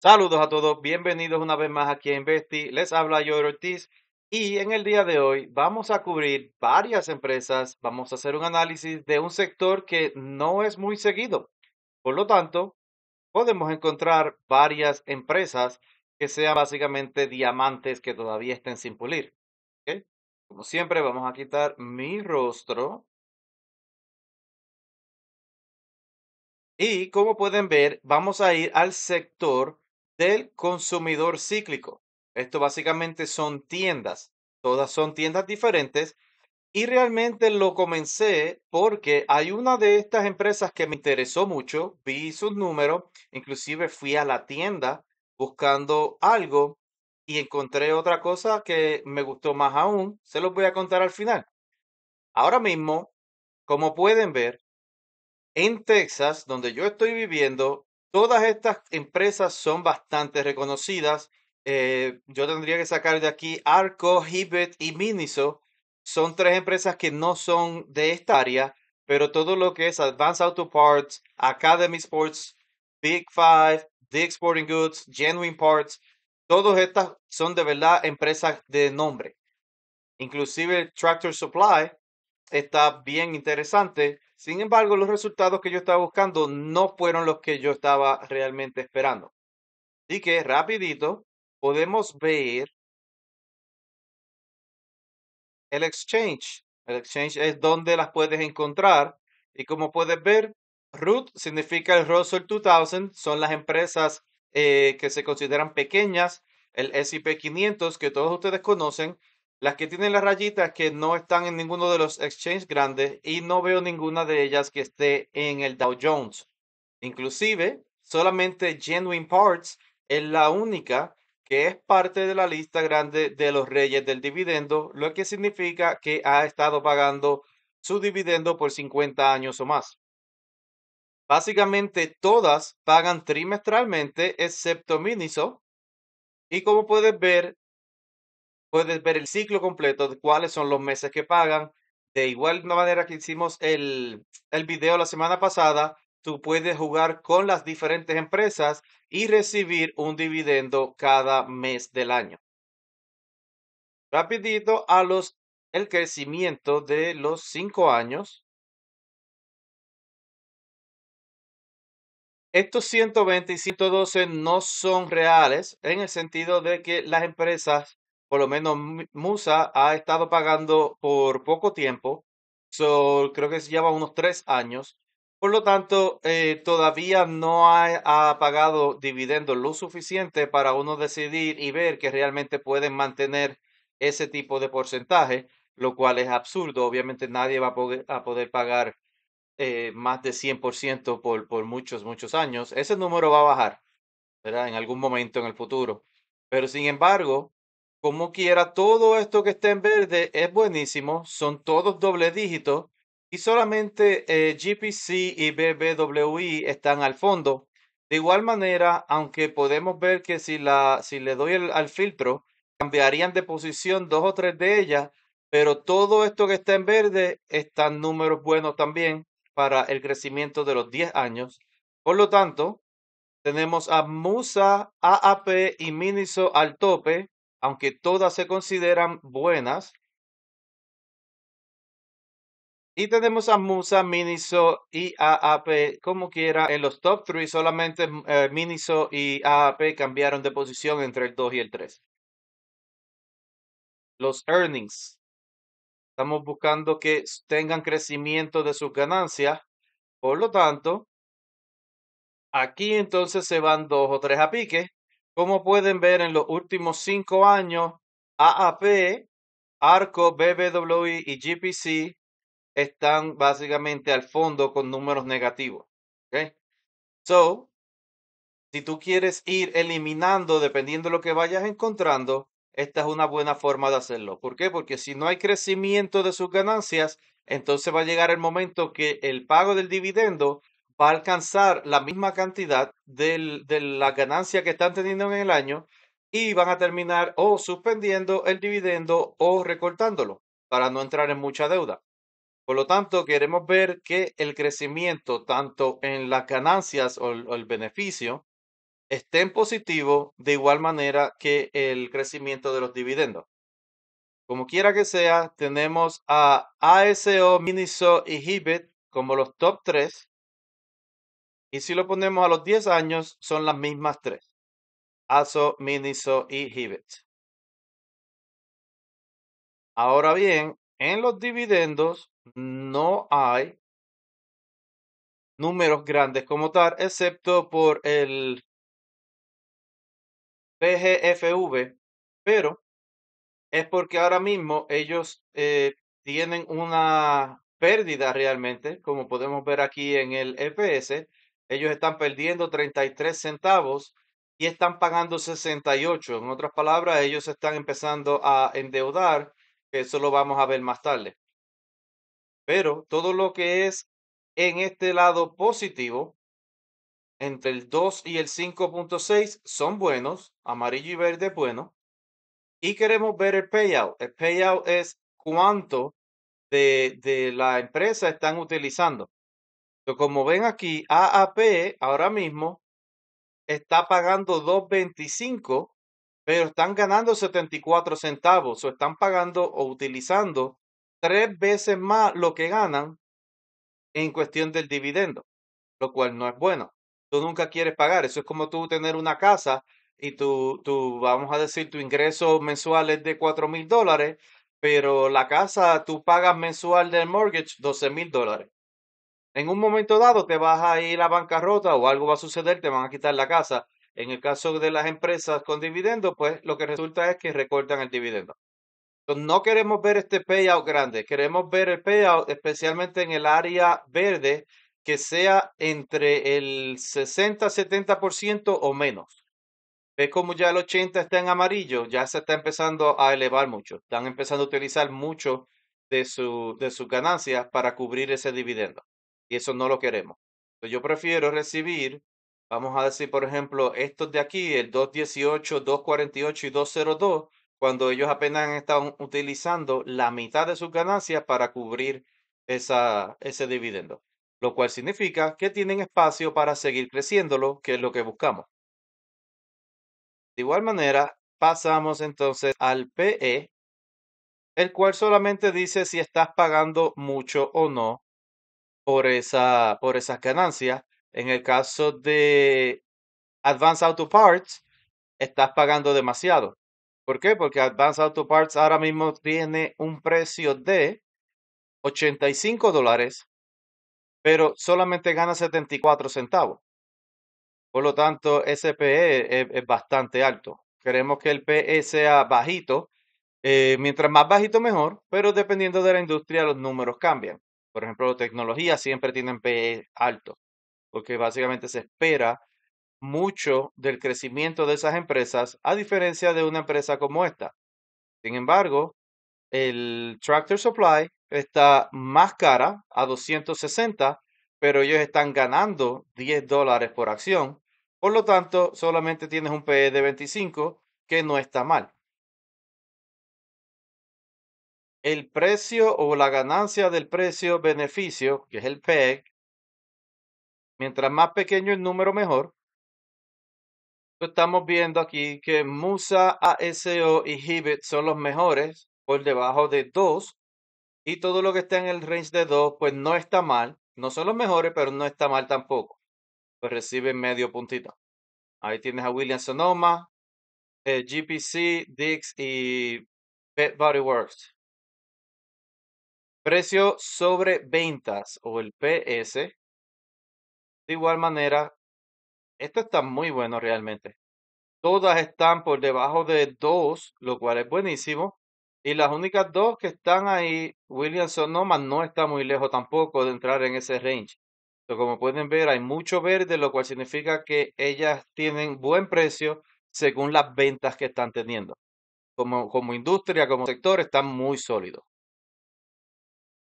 Saludos a todos, bienvenidos una vez más aquí a Investi. Les habla yo Ortiz y en el día de hoy vamos a cubrir varias empresas, vamos a hacer un análisis de un sector que no es muy seguido. Por lo tanto, podemos encontrar varias empresas que sean básicamente diamantes que todavía estén sin pulir. Como siempre, vamos a quitar mi rostro y como pueden ver, vamos a ir al sector del consumidor cíclico. Esto básicamente son tiendas, todas son tiendas diferentes y realmente lo comencé porque hay una de estas empresas que me interesó mucho, vi sus números, inclusive fui a la tienda buscando algo y encontré otra cosa que me gustó más aún, se los voy a contar al final. Ahora mismo, como pueden ver, en Texas, donde yo estoy viviendo, Todas estas empresas son bastante reconocidas. Eh, yo tendría que sacar de aquí Arco, Hibet y Miniso. Son tres empresas que no son de esta área, pero todo lo que es Advanced Auto Parts, Academy Sports, Big Five, Dick Sporting Goods, Genuine Parts, todas estas son de verdad empresas de nombre. Inclusive Tractor Supply está bien interesante sin embargo, los resultados que yo estaba buscando no fueron los que yo estaba realmente esperando. Así que rapidito podemos ver el exchange. El exchange es donde las puedes encontrar. Y como puedes ver, Root significa el Russell 2000, son las empresas eh, que se consideran pequeñas, el S&P 500 que todos ustedes conocen, las que tienen las rayitas que no están en ninguno de los exchanges grandes y no veo ninguna de ellas que esté en el Dow Jones. Inclusive, solamente Genuine Parts es la única que es parte de la lista grande de los reyes del dividendo, lo que significa que ha estado pagando su dividendo por 50 años o más. Básicamente todas pagan trimestralmente excepto Miniso. Y como puedes ver, puedes ver el ciclo completo de cuáles son los meses que pagan. De igual manera que hicimos el, el video la semana pasada, tú puedes jugar con las diferentes empresas y recibir un dividendo cada mes del año. Rapidito a los el crecimiento de los cinco años. Estos 120 y 112 no son reales en el sentido de que las empresas por lo menos Musa ha estado pagando por poco tiempo, so, creo que se lleva unos tres años. Por lo tanto, eh, todavía no ha, pagado dividendos lo suficiente para uno decidir y ver que realmente pueden mantener ese tipo de porcentaje, lo cual es absurdo. Obviamente nadie va a poder, pagar eh, más de 100% por, por muchos, muchos años. Ese número va a bajar, ¿verdad? En algún momento en el futuro. Pero sin embargo, como quiera, todo esto que está en verde es buenísimo, son todos doble dígitos y solamente eh, GPC y BBWI e están al fondo. De igual manera, aunque podemos ver que si, la, si le doy al filtro, cambiarían de posición dos o tres de ellas, pero todo esto que está en verde están números buenos también para el crecimiento de los 10 años. Por lo tanto, tenemos a Musa, AAP y Miniso al tope, aunque todas se consideran buenas. Y tenemos a Musa, Miniso y AAP como quiera. En los top 3 solamente eh, Miniso y AAP cambiaron de posición entre el 2 y el 3. Los earnings. Estamos buscando que tengan crecimiento de sus ganancias. Por lo tanto, aquí entonces se van dos o tres a pique. Como pueden ver, en los últimos cinco años, AAP, ARCO, BBWI y GPC están básicamente al fondo con números negativos. ¿okay? So, si tú quieres ir eliminando, dependiendo de lo que vayas encontrando, esta es una buena forma de hacerlo. ¿Por qué? Porque si no hay crecimiento de sus ganancias, entonces va a llegar el momento que el pago del dividendo va a alcanzar la misma cantidad de la ganancia que están teniendo en el año y van a terminar o suspendiendo el dividendo o recortándolo para no entrar en mucha deuda. Por lo tanto, queremos ver que el crecimiento tanto en las ganancias o el, beneficio esté en positivo de igual manera que el crecimiento de los dividendos. Como quiera que sea, tenemos a ASO, Miniso y Hibet como los top 3 y si lo ponemos a los 10 años, son las mismas tres. Aso, Miniso y Hibet. Ahora bien, en los dividendos no hay números grandes como tal, excepto por el PGFV, pero es porque ahora mismo ellos eh, tienen una pérdida realmente, como podemos ver aquí en el EPS, ellos están perdiendo 33 centavos y están pagando 68. En otras palabras, ellos están empezando a endeudar, que eso lo vamos a ver más tarde. Pero todo lo que es en este lado positivo, entre el 2 y el 5.6 son buenos, amarillo y verde bueno. Y queremos ver el payout. El payout es cuánto de, de la empresa están utilizando. Entonces, como ven aquí, AAP ahora mismo está pagando 2.25, pero están ganando 74 centavos o están pagando o utilizando tres veces más lo que ganan en cuestión del dividendo, lo cual no es bueno. Tú nunca quieres pagar. Eso es como tú tener una casa y tu, tu vamos a decir, tu ingreso mensual es de 4.000 mil dólares, pero la casa tú pagas mensual del mortgage 12.000 mil dólares en un momento dado te vas a ir a bancarrota o algo va a suceder, te van a quitar la casa. En el caso de las empresas con dividendos, pues lo que resulta es que recortan el dividendo. Entonces, no queremos ver este payout grande, queremos ver el payout especialmente en el área verde que sea entre el 60-70% o menos. Ves como ya el 80 está en amarillo, ya se está empezando a elevar mucho. Están empezando a utilizar mucho de, su, de sus ganancias para cubrir ese dividendo y eso no lo queremos. yo prefiero recibir, vamos a decir, por ejemplo, estos de aquí, el 218, 248 y 202, cuando ellos apenas han estado utilizando la mitad de sus ganancias para cubrir esa, ese dividendo, lo cual significa que tienen espacio para seguir creciéndolo, que es lo que buscamos. De igual manera, pasamos entonces al PE, el cual solamente dice si estás pagando mucho o no por, esa, por esas ganancias. En el caso de Advanced Auto Parts, estás pagando demasiado. ¿Por qué? Porque Advanced Auto Parts ahora mismo tiene un precio de 85 dólares, pero solamente gana 74 centavos. Por lo tanto, ese PE es, bastante alto. Queremos que el PE sea bajito. Eh, mientras más bajito, mejor, pero dependiendo de la industria, los números cambian por ejemplo, tecnología, siempre tienen PE alto, porque básicamente se espera mucho del crecimiento de esas empresas, a diferencia de una empresa como esta. Sin embargo, el Tractor Supply está más cara a 260, pero ellos están ganando 10 dólares por acción. Por lo tanto, solamente tienes un PE de 25, que no está mal el precio o la ganancia del precio-beneficio, que es el PEG, mientras más pequeño el número, mejor. Estamos viendo aquí que Musa, ASO y Hibbit son los mejores por debajo de 2 y todo lo que está en el range de 2 pues no está mal. No son los mejores, pero no está mal tampoco. Pues recibe medio puntito. Ahí tienes a William Sonoma, eh, GPC, Dix y Pet Body Works. Precio sobre ventas o el PS. De igual manera, esto está muy bueno realmente. Todas están por debajo de 2, lo cual es buenísimo. Y las únicas dos que están ahí, Williams Sonoma no está muy lejos tampoco de entrar en ese range. Pero como pueden ver, hay mucho verde, lo cual significa que ellas tienen buen precio según las ventas que están teniendo. Como, como industria, como sector, están muy sólidos.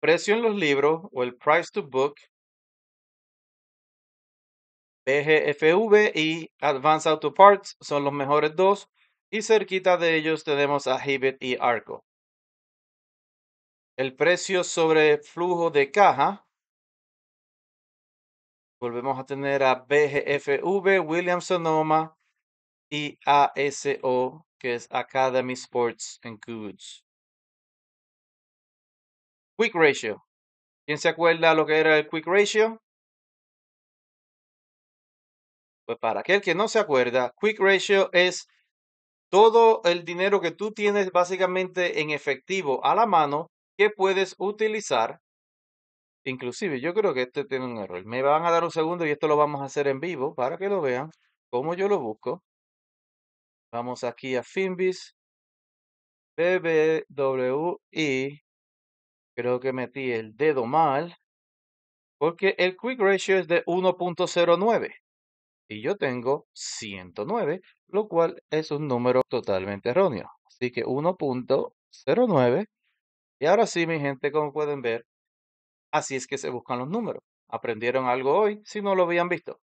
Precio en los libros o el Price to Book, BGFV y Advanced Auto Parts son los mejores dos y cerquita de ellos tenemos a Hibbett y Arco. El precio sobre flujo de caja. Volvemos a tener a BGFV, Williams Sonoma y ASO, que es Academy Sports and Goods. Quick Ratio. ¿Quién se acuerda lo que era el Quick Ratio? Pues para aquel que no se acuerda, Quick Ratio es todo el dinero que tú tienes básicamente en efectivo a la mano que puedes utilizar. Inclusive, yo creo que este tiene un error. Me van a dar un segundo y esto lo vamos a hacer en vivo para que lo vean cómo yo lo busco. Vamos aquí a Finbis, BBWI, Creo que metí el dedo mal. Porque el quick ratio es de 1.09 y yo tengo 109, lo cual es un número totalmente erróneo. Así que 1.09. Y ahora sí, mi gente, como pueden ver, así es que se buscan los números. Aprendieron algo hoy si no lo habían visto.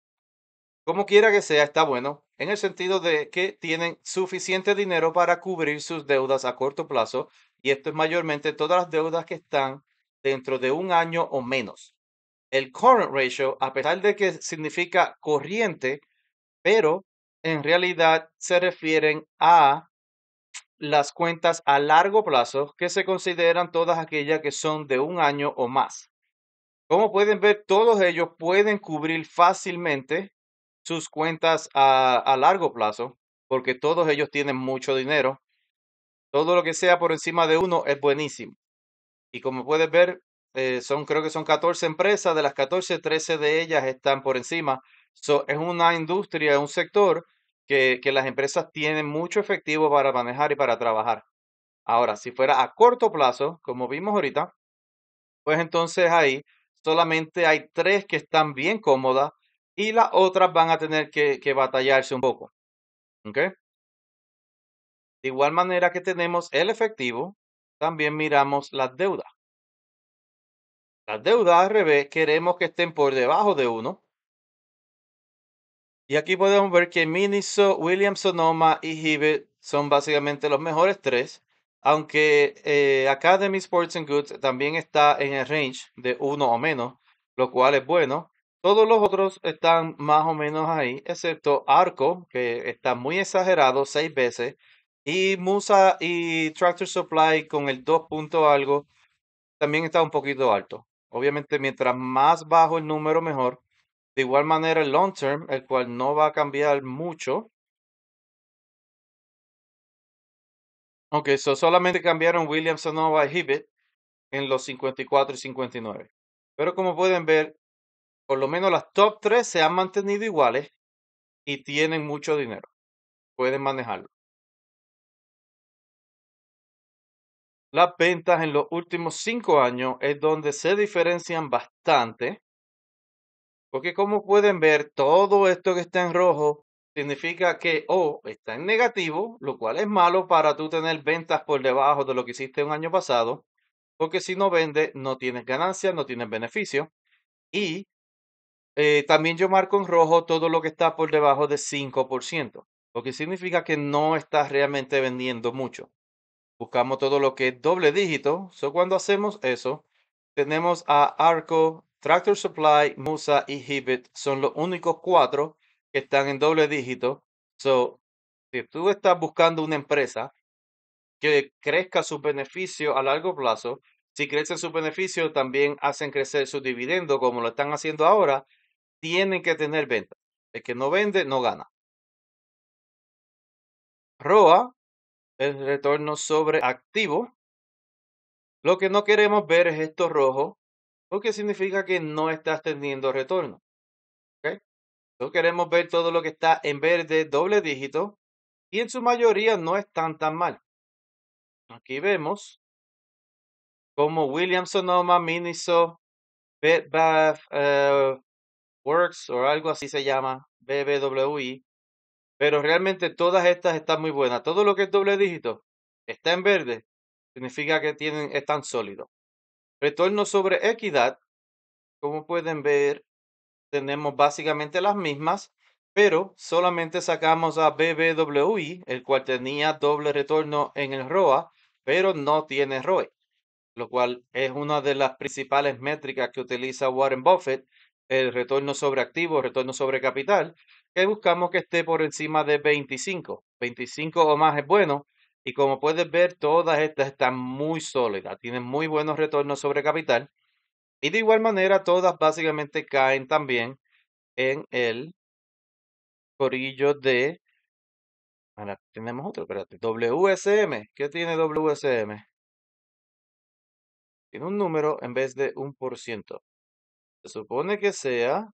Como quiera que sea, está bueno, en el sentido de que tienen suficiente dinero para cubrir sus deudas a corto plazo y esto es mayormente todas las deudas que están dentro de un año o menos. El current ratio, a pesar de que significa corriente, pero en realidad se refieren a las cuentas a largo plazo que se consideran todas aquellas que son de un año o más. Como pueden ver, todos ellos pueden cubrir fácilmente sus cuentas a, largo plazo porque todos ellos tienen mucho dinero todo lo que sea por encima de uno es buenísimo. Y como puedes ver, eh, son, creo que son 14 empresas, de las 14, 13 de ellas están por encima. es una industria, es un sector que, que las empresas tienen mucho efectivo para manejar y para trabajar. Ahora, si fuera a corto plazo, como vimos ahorita, pues entonces ahí solamente hay tres que están bien cómodas y las otras van a tener que, que batallarse un poco. ¿Ok? De igual manera que tenemos el efectivo, también miramos las deudas. Las deudas al revés queremos que estén por debajo de 1. Y aquí podemos ver que Miniso, Williams Sonoma y Hibbett son básicamente los mejores tres, aunque eh, Academy Sports and Goods también está en el range de 1 o menos, lo cual es bueno. Todos los otros están más o menos ahí, excepto Arco, que está muy exagerado seis veces, y Musa y Tractor Supply con el 2 punto algo también está un poquito alto. Obviamente, mientras más bajo el número, mejor. De igual manera, el long term, el cual no va a cambiar mucho. Ok, so solamente cambiaron Williams Sonova y Hibbett en los 54 y 59. Pero como pueden ver, por lo menos las top 3 se han mantenido iguales y tienen mucho dinero. Pueden manejarlo. las ventas en los últimos cinco años es donde se diferencian bastante. Porque como pueden ver, todo esto que está en rojo significa que o oh, está en negativo, lo cual es malo para tú tener ventas por debajo de lo que hiciste un año pasado. Porque si no vende, no tienes ganancias, no tienes beneficio. Y eh, también yo marco en rojo todo lo que está por debajo de 5%, lo que significa que no estás realmente vendiendo mucho buscamos todo lo que es doble dígito. So, cuando hacemos eso, tenemos a Arco, Tractor Supply, Musa y Hibbit. Son los únicos cuatro que están en doble dígito. So, si tú estás buscando una empresa que crezca su beneficio a largo plazo, si crecen su beneficio, también hacen crecer su dividendo, como lo están haciendo ahora, tienen que tener venta. El que no vende, no gana. ROA el retorno sobre activo. Lo que no queremos ver es esto rojo, porque significa que no estás teniendo retorno. ¿okay? queremos ver todo lo que está en verde, doble dígito, y en su mayoría no están tan mal. Aquí vemos como Williams Sonoma, Miniso, Bed eh, Works o algo así se llama, BBWI, pero realmente todas estas están muy buenas. Todo lo que es doble dígito está en verde, significa que tienen, están sólidos. Retorno sobre equidad, como pueden ver, tenemos básicamente las mismas, pero solamente sacamos a BBWI, el cual tenía doble retorno en el ROA, pero no tiene ROE, lo cual es una de las principales métricas que utiliza Warren Buffett el retorno sobre activo, retorno sobre capital, que buscamos que esté por encima de 25. 25 o más es bueno. Y como puedes ver, todas estas están muy sólidas, tienen muy buenos retornos sobre capital. Y de igual manera, todas básicamente caen también en el corillo de... tenemos otro, espérate. WSM. ¿Qué tiene WSM? Tiene un número en vez de un por ciento. Se supone que sea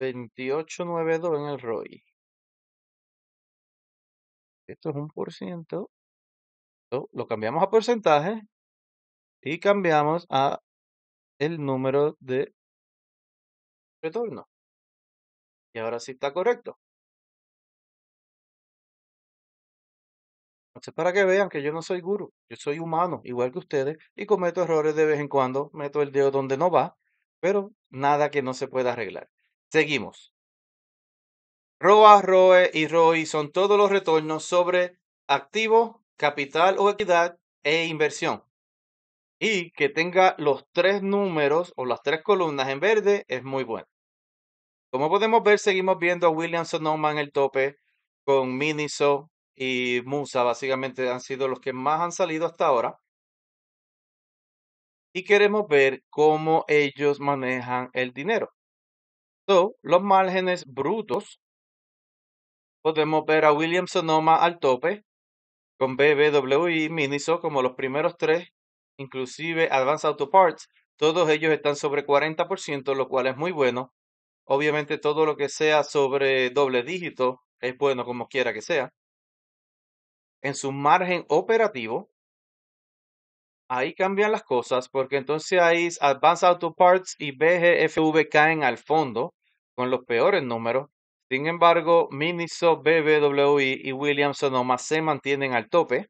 28.92 en el ROI. Esto es un por ciento. Lo cambiamos a porcentaje y cambiamos a el número de retorno. Y ahora sí está correcto. Entonces, para que vean que yo no soy guru, yo soy humano, igual que ustedes, y cometo errores de vez en cuando, meto el dedo donde no va, pero nada que no se pueda arreglar. Seguimos. ROA, ROE y ROE son todos los retornos sobre activo, capital o equidad e inversión. Y que tenga los tres números o las tres columnas en verde es muy bueno. Como podemos ver, seguimos viendo a William Sonoma el tope con Miniso y Musa básicamente han sido los que más han salido hasta ahora. Y queremos ver cómo ellos manejan el dinero. So, los márgenes brutos. Podemos ver a William Sonoma al tope, con BBW y Miniso como los primeros tres, inclusive Advanced Auto Parts. Todos ellos están sobre 40%, lo cual es muy bueno. Obviamente todo lo que sea sobre doble dígito es bueno como quiera que sea en su margen operativo, ahí cambian las cosas porque entonces ahí Advanced Auto Parts y BGFV caen al fondo con los peores números. Sin embargo, Miniso, BBWI y Williams Sonoma se mantienen al tope.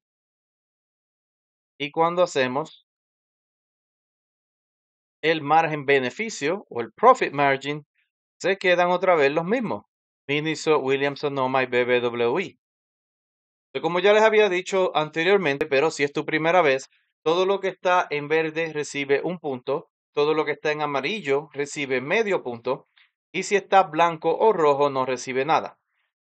Y cuando hacemos el margen beneficio o el profit margin, se quedan otra vez los mismos. Miniso, Williams Sonoma y BBWI como ya les había dicho anteriormente, pero si es tu primera vez, todo lo que está en verde recibe un punto, todo lo que está en amarillo recibe medio punto y si está blanco o rojo no recibe nada.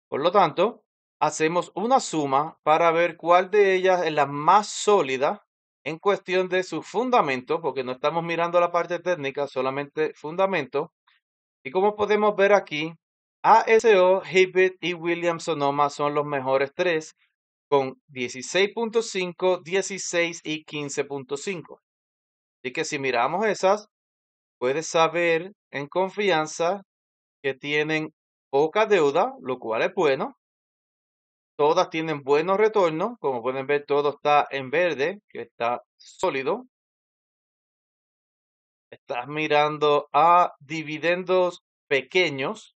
Por lo tanto, hacemos una suma para ver cuál de ellas es la más sólida en cuestión de su fundamento, porque no estamos mirando la parte técnica, solamente fundamento. Y como podemos ver aquí, ASO, Hibbett y Williams Sonoma son los mejores tres con 16.5, 16 y 15.5. Así que si miramos esas, puedes saber en confianza que tienen poca deuda, lo cual es bueno. Todas tienen buenos retornos, como pueden ver, todo está en verde, que está sólido. Estás mirando a dividendos pequeños,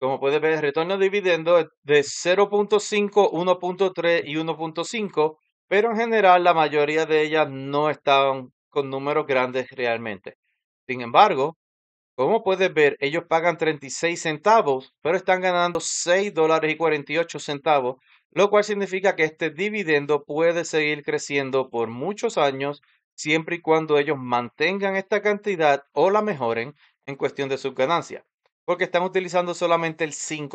como puedes ver, el retorno de dividendo es de 0.5, 1.3 y 1.5, pero en general la mayoría de ellas no están con números grandes realmente. Sin embargo, como puedes ver, ellos pagan 36 centavos, pero están ganando 6 dólares y 48 centavos, lo cual significa que este dividendo puede seguir creciendo por muchos años, siempre y cuando ellos mantengan esta cantidad o la mejoren en cuestión de sus ganancias. Porque están utilizando solamente el 5%.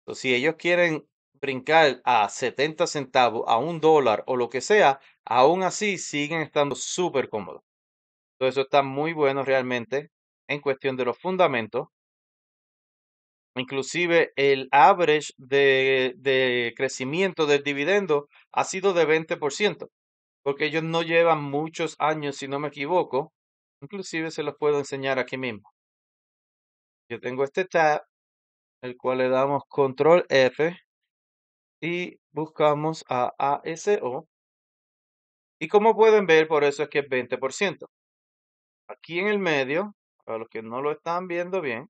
Entonces, si ellos quieren brincar a 70 centavos, a un dólar o lo que sea, aún así siguen estando súper cómodos. Entonces, eso está muy bueno realmente en cuestión de los fundamentos. Inclusive el average de, de crecimiento del dividendo ha sido de 20%, porque ellos no llevan muchos años, si no me equivoco. Inclusive se los puedo enseñar aquí mismo yo tengo este tab, el cual le damos control F y buscamos a ASO. Y como pueden ver, por eso es que es 20%. Aquí en el medio, para los que no lo están viendo bien,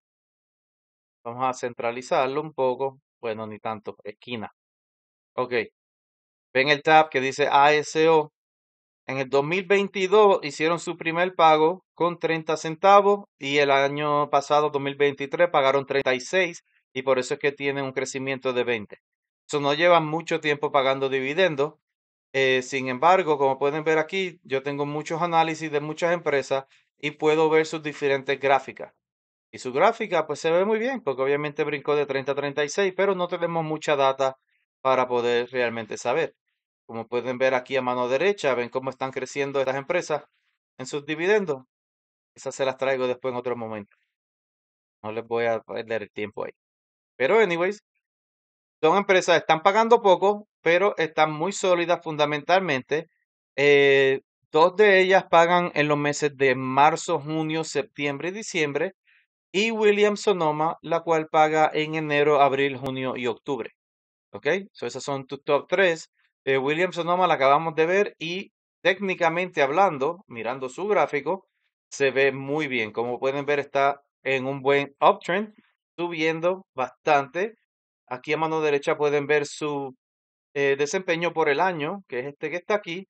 vamos a centralizarlo un poco. Bueno, ni tanto, esquina. Ok. Ven el tab que dice ASO. En el 2022 hicieron su primer pago con 30 centavos y el año pasado, 2023, pagaron 36 y por eso es que tienen un crecimiento de 20. Eso no lleva mucho tiempo pagando dividendos. Eh, sin embargo, como pueden ver aquí, yo tengo muchos análisis de muchas empresas y puedo ver sus diferentes gráficas. Y su gráfica pues se ve muy bien porque obviamente brincó de 30 a 36, pero no tenemos mucha data para poder realmente saber. Como pueden ver aquí a mano derecha, ven cómo están creciendo estas empresas en sus dividendos. Esas se las traigo después en otro momento. No les voy a perder el tiempo ahí. Pero, anyways, son empresas, están pagando poco, pero están muy sólidas fundamentalmente. Eh, dos de ellas pagan en los meses de marzo, junio, septiembre y diciembre. Y William Sonoma, la cual paga en enero, abril, junio y octubre. ¿Ok? So esas son tus top tres eh, Williams Sonoma la acabamos de ver y técnicamente hablando, mirando su gráfico, se ve muy bien. Como pueden ver, está en un buen uptrend, subiendo bastante. Aquí a mano derecha pueden ver su eh, desempeño por el año, que es este que está aquí,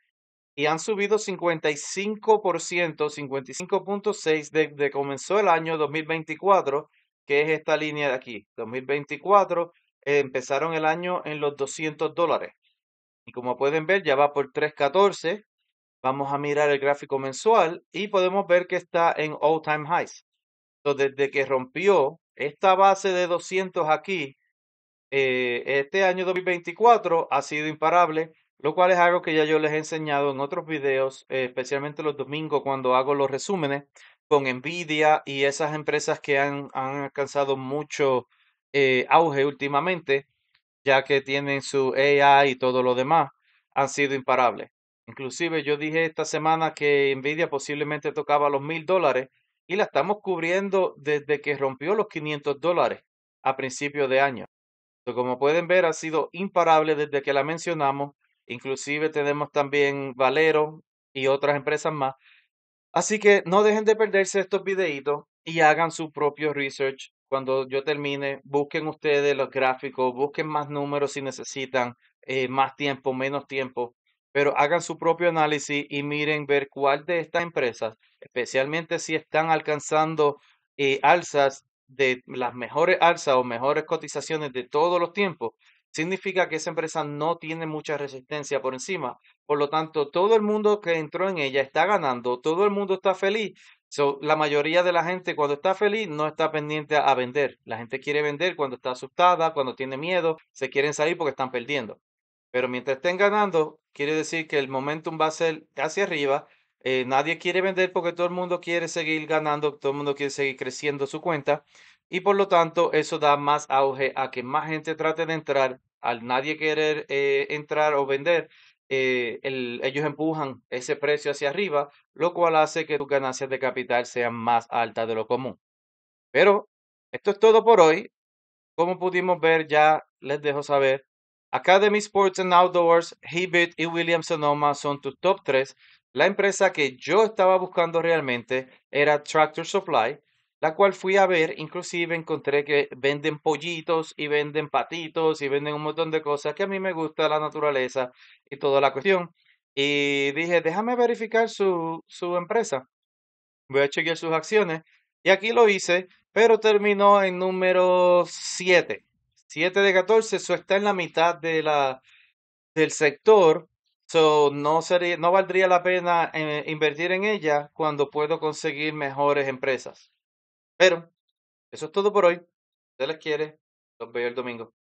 y han subido 55%, 55.6% desde que comenzó el año 2024, que es esta línea de aquí, 2024. Eh, empezaron el año en los 200 dólares. Y como pueden ver, ya va por 3.14. Vamos a mirar el gráfico mensual y podemos ver que está en all time highs. Entonces, desde que rompió esta base de 200 aquí, eh, este año 2024 ha sido imparable, lo cual es algo que ya yo les he enseñado en otros videos, eh, especialmente los domingos cuando hago los resúmenes con Nvidia y esas empresas que han, han alcanzado mucho eh, auge últimamente ya que tienen su AI y todo lo demás, han sido imparables. Inclusive yo dije esta semana que Nvidia posiblemente tocaba los mil dólares y la estamos cubriendo desde que rompió los 500 dólares a principio de año. Como pueden ver, ha sido imparable desde que la mencionamos. Inclusive tenemos también Valero y otras empresas más. Así que no dejen de perderse estos videitos y hagan su propio research cuando yo termine, busquen ustedes los gráficos, busquen más números si necesitan, eh, más tiempo, menos tiempo, pero hagan su propio análisis y miren ver cuál de estas empresas, especialmente si están alcanzando eh, alzas de las mejores alzas o mejores cotizaciones de todos los tiempos, significa que esa empresa no tiene mucha resistencia por encima. Por lo tanto, todo el mundo que entró en ella está ganando, todo el mundo está feliz So, la mayoría de la gente cuando está feliz no está pendiente a vender. La gente quiere vender cuando está asustada, cuando tiene miedo, se quieren salir porque están perdiendo. Pero mientras estén ganando, quiere decir que el momentum va a ser hacia arriba. Eh, nadie quiere vender porque todo el mundo quiere seguir ganando, todo el mundo quiere seguir creciendo su cuenta. Y por lo tanto, eso da más auge a que más gente trate de entrar. Al nadie querer eh, entrar o vender, eh, ellos empujan ese precio hacia arriba, lo cual hace que tus ganancias de capital sean más altas de lo común. Pero esto es todo por hoy. Como pudimos ver, ya les dejo saber. Academy Sports and Outdoors, Hibbit y Williams Sonoma son tus top 3. La empresa que yo estaba buscando realmente era Tractor Supply la cual fui a ver, inclusive encontré que venden pollitos y venden patitos y venden un montón de cosas que a mí me gusta la naturaleza y toda la cuestión. Y dije, déjame verificar su, su empresa. Voy a chequear sus acciones. Y aquí lo hice, pero terminó en número 7. 7 de 14, eso está en la mitad de la, del sector. So, no, sería, no valdría la pena eh, invertir en ella cuando puedo conseguir mejores empresas. Pero eso es todo por hoy. Se las quiere. Los veo el domingo.